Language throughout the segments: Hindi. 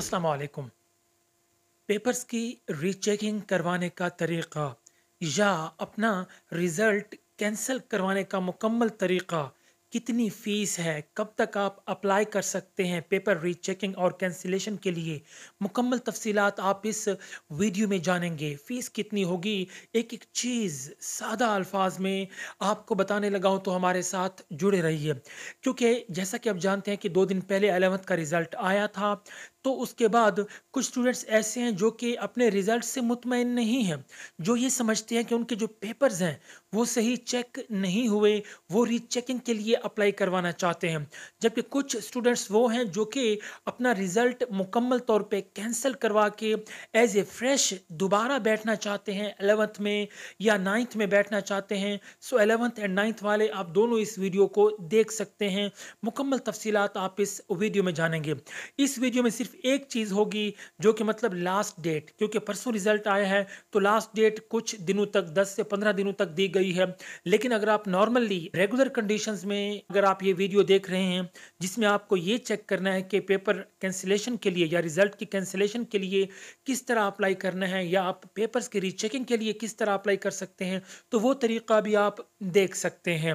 अस्सलाम वालेकुम पेपर्स की रीचेकिंग करवाने का तरीक़ा या अपना रिज़ल्ट कैंसिल करवाने का मुकम्मल तरीक़ा कितनी फ़ीस है कब तक आप अप्लाई कर सकते हैं पेपर री चेकिंग और कैंसिलेशन के लिए मुकम्मल तफसीलात आप इस वीडियो में जानेंगे फ़ीस कितनी होगी एक एक चीज़ सादा अल्फाज में आपको बताने लगा हूँ तो हमारे साथ जुड़े रहिए क्योंकि जैसा कि आप जानते हैं कि दो दिन पहले अलेवंथ का रिज़ल्ट आया था तो उसके बाद कुछ स्टूडेंट्स ऐसे हैं जो कि अपने रिज़ल्ट से मुतमिन नहीं हैं जो ये समझते हैं कि उनके जो पेपर्स हैं वो सही चेक नहीं हुए वो रीचेकिंग के लिए अप्लाई करवाना चाहते हैं जबकि कुछ स्टूडेंट्स वो हैं जो कि अपना रिज़ल्ट मुकम्मल तौर पे कैंसिल करवा के एज ए फ्रेश दोबारा बैठना चाहते हैं एलेवंथ में या नाइन्थ में बैठना चाहते हैं सो एलेवंथ एंड नाइन्थ वाले आप दोनों इस वीडियो को देख सकते हैं मुकम्मल तफसीत आप इस वीडियो में जानेंगे इस वीडियो में सिर्फ सिर्फ एक चीज़ होगी जो कि मतलब लास्ट डेट क्योंकि परसों रिजल्ट आया है तो लास्ट डेट कुछ दिनों तक 10 से 15 दिनों तक दी गई है लेकिन अगर आप नॉर्मली रेगुलर कंडीशन में अगर आप ये वीडियो देख रहे हैं जिसमें आपको ये चेक करना है कि पेपर कैंसिलेशन के लिए या रिजल्ट की कैंसिलेशन के लिए किस तरह अप्लाई करना है या आप पेपर्स की रीचेकिंग के लिए किस तरह अप्लाई कर सकते हैं तो वो तरीका भी आप देख सकते हैं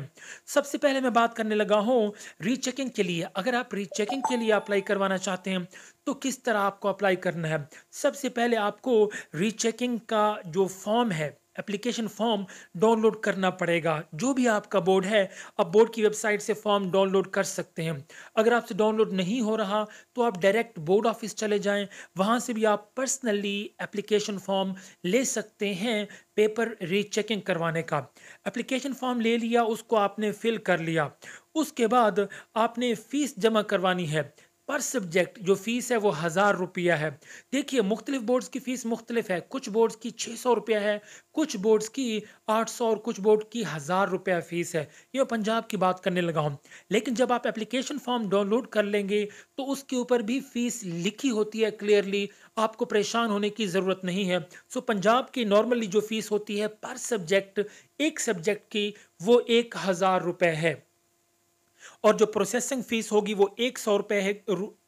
सबसे पहले मैं बात करने लगा हूँ रीचेकिंग के लिए अगर आप रीचेकिंग के लिए अप्लाई करवाना चाहते हैं तो किस तरह आपको अप्लाई करना है सबसे पहले आपको रीचेकिंग का जो फॉर्म है एप्लीकेशन फॉर्म डाउनलोड करना पड़ेगा जो भी आपका बोर्ड है आप बोर्ड की वेबसाइट से फॉर्म डाउनलोड कर सकते हैं अगर आपसे डाउनलोड नहीं हो रहा तो आप डायरेक्ट बोर्ड ऑफिस चले जाएं वहां से भी आप पर्सनली एप्लीकेशन फॉर्म ले सकते हैं पेपर रीचेकिंग करवाने का एप्लीकेशन फॉर्म ले लिया उसको आपने फिल कर लिया उसके बाद आपने फ़ीस जमा करवानी है पर सब्जेक्ट जो फ़ीस है वो हज़ार रुपया है देखिए मुख्तलिफ बोर्ड्स की फ़ीस मुख्तलिफ है कुछ बोर्ड्स की छः सौ रुपया है कुछ बोर्ड्स की आठ सौ और कुछ बोर्ड की हज़ार रुपया फ़ीस है ये पंजाब की बात करने लगा हूँ लेकिन जब आप एप्लीकेशन फॉर्म डाउनलोड कर लेंगे तो उसके ऊपर भी फ़ीस लिखी होती है क्लियरली आपको परेशान होने की ज़रूरत नहीं है सो पंजाब की नॉर्मली जो फ़ीस होती है पर सब्जेक्ट एक सब्जेक्ट की वो एक हज़ार रुपये है और जो प्रोसेसिंग फीस होगी वो एक सौ रुपये है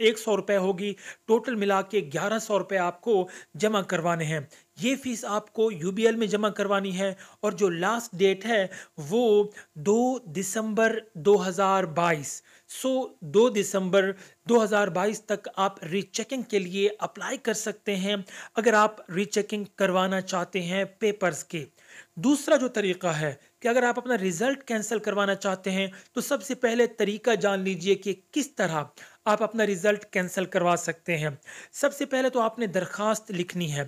एक सौ रुपये होगी टोटल मिला के ग्यारह सौ रुपये आपको जमा करवाने हैं ये फीस आपको यू में जमा करवानी है और जो लास्ट डेट है वो दो दिसंबर 2022 सो दो दिसंबर 2022 तक आप रीचेकिंग के लिए अप्लाई कर सकते हैं अगर आप रीचेकिंग करवाना चाहते हैं पेपर्स के दूसरा जो तरीका है कि अगर आप अपना रिजल्ट कैंसिल करवाना चाहते हैं तो सबसे पहले तरीका जान लीजिए कि किस तरह आप अपना रिज़ल्ट कैंसिल करवा सकते हैं सबसे पहले तो आपने दरख्वास्त लिखनी है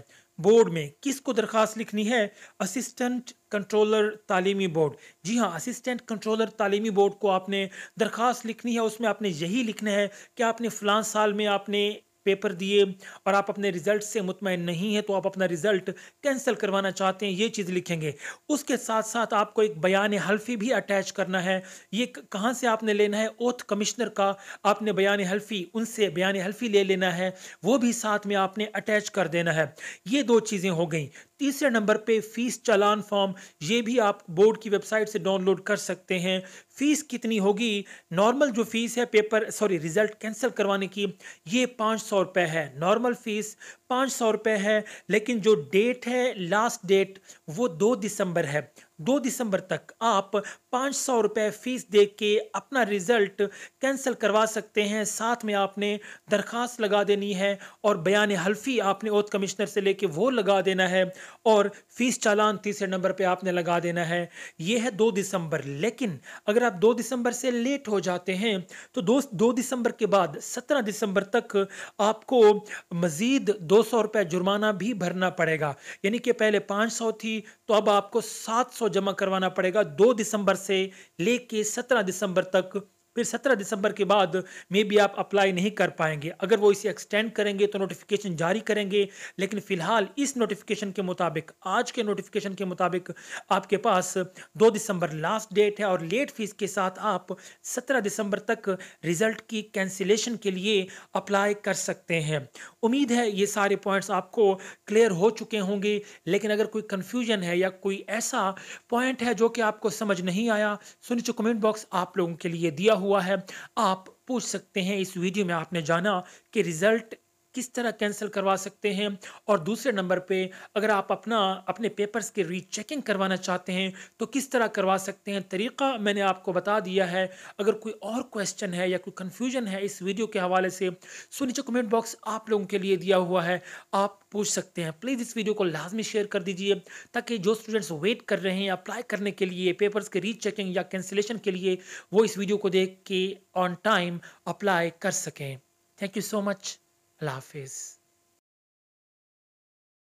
बोर्ड में किसको दरखास्त लिखनी है असिस्टेंट कंट्रोलर तालीमी बोर्ड जी हाँ असिस्टेंट कंट्रोलर तालीमी बोर्ड को आपने दरख्वास्त लिखनी है उसमें आपने यही लिखना है कि आपने फ़लां साल में आपने पेपर दिए और आप अपने रिजल्ट से मुतमिन नहीं हैं तो आप अपना रिजल्ट कैंसिल करवाना चाहते हैं ये चीज़ लिखेंगे उसके साथ साथ आपको एक बयान हल्फी भी अटैच करना है ये कहाँ से आपने लेना है ओथ कमिश्नर का आपने बयान हल्फी उनसे बयान हल्फी ले लेना है वो भी साथ में आपने अटैच कर देना है ये दो चीज़ें हो गई तीसरे नंबर पे फीस चालान फॉर्म ये भी आप बोर्ड की वेबसाइट से डाउनलोड कर सकते हैं फीस कितनी होगी नॉर्मल जो फीस है पेपर सॉरी रिजल्ट कैंसिल करवाने की ये पाँच सौ रुपये है नॉर्मल फ़ीस पाँच सौ रुपये है लेकिन जो डेट है लास्ट डेट वो दो दिसंबर है दो दिसंबर तक आप पाँच सौ रुपये फीस दे के अपना रिज़ल्ट कैंसिल करवा सकते हैं साथ में आपने दरख्वास्त लगा देनी है और बयान हल्फी आपने ओथ कमिश्नर से लेके वो लगा देना है और फीस चालान तीसरे नंबर पे आपने लगा देना है ये है दो दिसंबर लेकिन अगर आप दो दिसंबर से लेट हो जाते हैं तो दो दो दिसंबर के बाद सत्रह दिसंबर तक आपको मज़ीद दो सौ जुर्माना भी भरना पड़ेगा यानी कि पहले पाँच सौ थी तो अब आपको सात सौ जमा करवाना पड़ेगा दो दिसंबर से लेके सत्रह दिसंबर तक फिर 17 दिसंबर के बाद मे बी आप अप्लाई नहीं कर पाएंगे अगर वो इसे एक्सटेंड करेंगे तो नोटिफिकेशन जारी करेंगे लेकिन फिलहाल इस नोटिफिकेशन के मुताबिक आज के नोटिफिकेशन के मुताबिक आपके पास दो दिसंबर लास्ट डेट है और लेट फीस के साथ आप सत्रह दिसंबर तक रिजल्ट की कैंसिलेशन के लिए अप्लाई कर सकते हैं उम्मीद है ये सारे पॉइंट्स आपको क्लियर हो चुके होंगे लेकिन अगर कोई कन्फ्यूजन है या कोई ऐसा पॉइंट है जो कि आपको समझ नहीं आया सुनिश्चित कमेंट बॉक्स आप लोगों के लिए दिया हुआ हुआ है आप पूछ सकते हैं इस वीडियो में आपने जाना कि रिजल्ट किस तरह कैंसिल करवा सकते हैं और दूसरे नंबर पे अगर आप अपना अपने पेपर्स की रीचेकिंग करवाना चाहते हैं तो किस तरह करवा सकते हैं तरीका मैंने आपको बता दिया है अगर कोई और क्वेश्चन है या कोई कन्फ्यूजन है इस वीडियो के हवाले से सो तो नीचे कमेंट बॉक्स आप लोगों के लिए दिया हुआ है आप पूछ सकते हैं प्लीज़ इस वीडियो को लाजमी शेयर कर दीजिए ताकि जो स्टूडेंट्स वेट कर रहे हैं अप्लाई करने के लिए पेपर्स के रीचेकिंग या कैंसिलेशन के लिए वो इस वीडियो को देख के ऑन टाइम अप्लाई कर सकें thank you so much love is.